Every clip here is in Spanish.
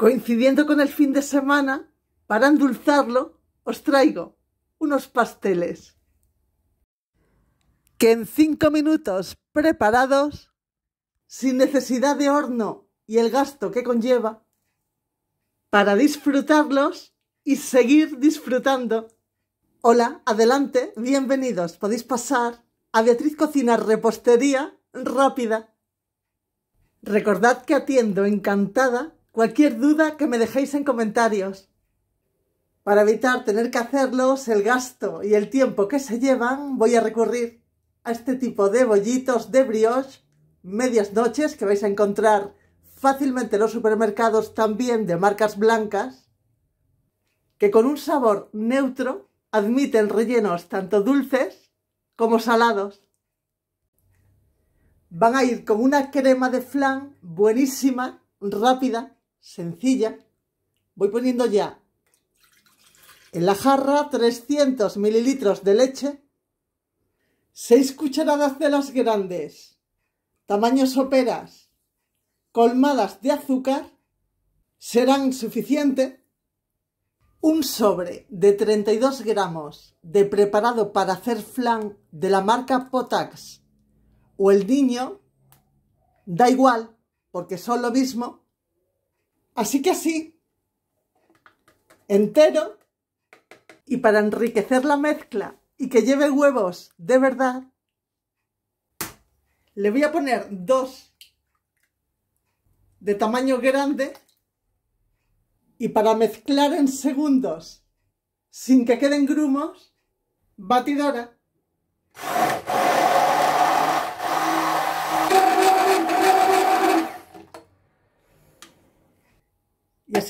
Coincidiendo con el fin de semana, para endulzarlo, os traigo unos pasteles que en cinco minutos preparados, sin necesidad de horno y el gasto que conlleva, para disfrutarlos y seguir disfrutando. Hola, adelante, bienvenidos. Podéis pasar a Beatriz Cocina Repostería Rápida. Recordad que atiendo encantada cualquier duda que me dejéis en comentarios. Para evitar tener que hacerlos, el gasto y el tiempo que se llevan, voy a recurrir a este tipo de bollitos de brioche, medias noches, que vais a encontrar fácilmente en los supermercados también de marcas blancas, que con un sabor neutro admiten rellenos tanto dulces como salados. Van a ir con una crema de flan buenísima, rápida, sencilla, voy poniendo ya en la jarra 300 mililitros de leche, 6 cucharadas de las grandes, tamaño soperas, colmadas de azúcar, serán suficiente. Un sobre de 32 gramos de preparado para hacer flan de la marca Potax o el niño, da igual, porque son lo mismo, Así que así, entero, y para enriquecer la mezcla y que lleve huevos de verdad, le voy a poner dos de tamaño grande y para mezclar en segundos sin que queden grumos, batidora.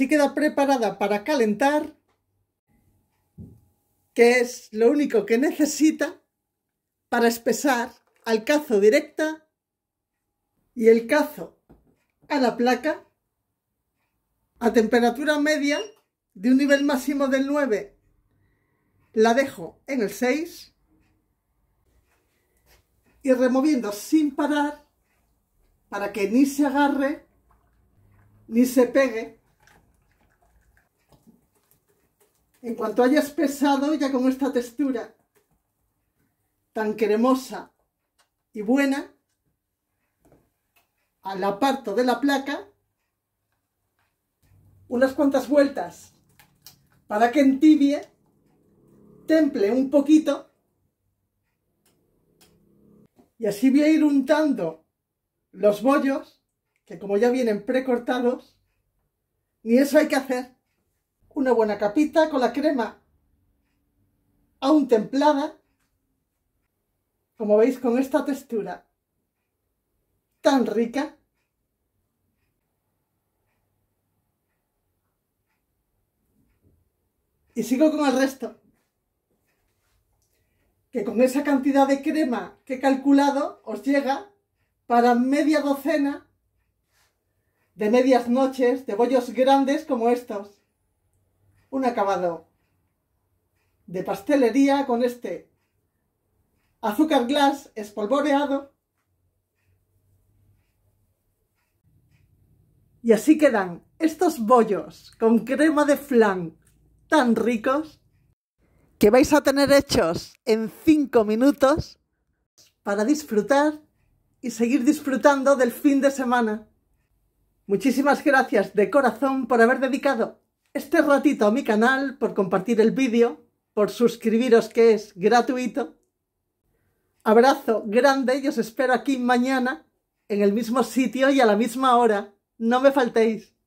Si queda preparada para calentar, que es lo único que necesita para espesar al cazo directa y el cazo a la placa a temperatura media de un nivel máximo del 9 la dejo en el 6 y removiendo sin parar para que ni se agarre ni se pegue En cuanto hayas pesado ya con esta textura tan cremosa y buena, al aparto de la placa unas cuantas vueltas para que entibie, temple un poquito y así voy a ir untando los bollos que como ya vienen precortados, ni eso hay que hacer una buena capita con la crema aún templada, como veis con esta textura tan rica. Y sigo con el resto, que con esa cantidad de crema que he calculado os llega para media docena de medias noches, de bollos grandes como estos un acabado de pastelería con este azúcar glass espolvoreado. Y así quedan estos bollos con crema de flan tan ricos que vais a tener hechos en 5 minutos para disfrutar y seguir disfrutando del fin de semana. Muchísimas gracias de corazón por haber dedicado este ratito a mi canal, por compartir el vídeo, por suscribiros que es gratuito. Abrazo grande y os espero aquí mañana, en el mismo sitio y a la misma hora. No me faltéis.